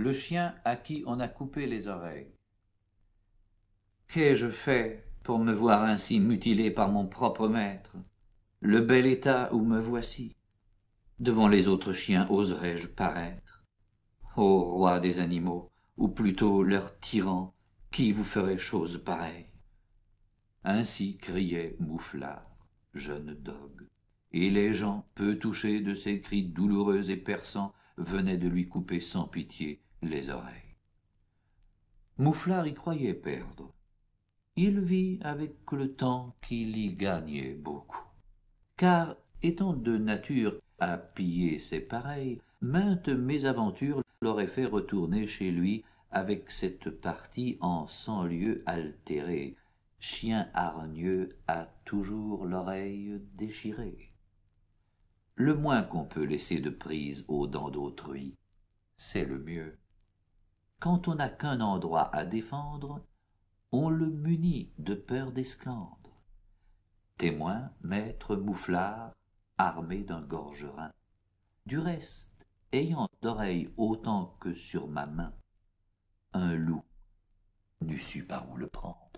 le chien à qui on a coupé les oreilles. Qu'ai-je fait pour me voir ainsi mutilé par mon propre maître Le bel état où me voici Devant les autres chiens oserais-je paraître Ô roi des animaux, ou plutôt leur tyran, qui vous ferait chose pareille Ainsi criait Mouflard, jeune dogue, et les gens, peu touchés de ces cris douloureux et perçants, venaient de lui couper sans pitié les oreilles. Mouflard y croyait perdre. Il vit avec le temps qu'il y gagnait beaucoup. Car, étant de nature à piller ses pareils, maintes mésaventures l'auraient fait retourner chez lui avec cette partie en cent lieux altérée, chien hargneux a toujours l'oreille déchirée. Le moins qu'on peut laisser de prise aux dents d'autrui, c'est le mieux quand on n'a qu'un endroit à défendre, on le munit de peur d'esclandre. Témoin, maître mouflard, armé d'un gorgerin. Du reste, ayant d'oreilles autant que sur ma main, un loup n'eût su par où le prendre.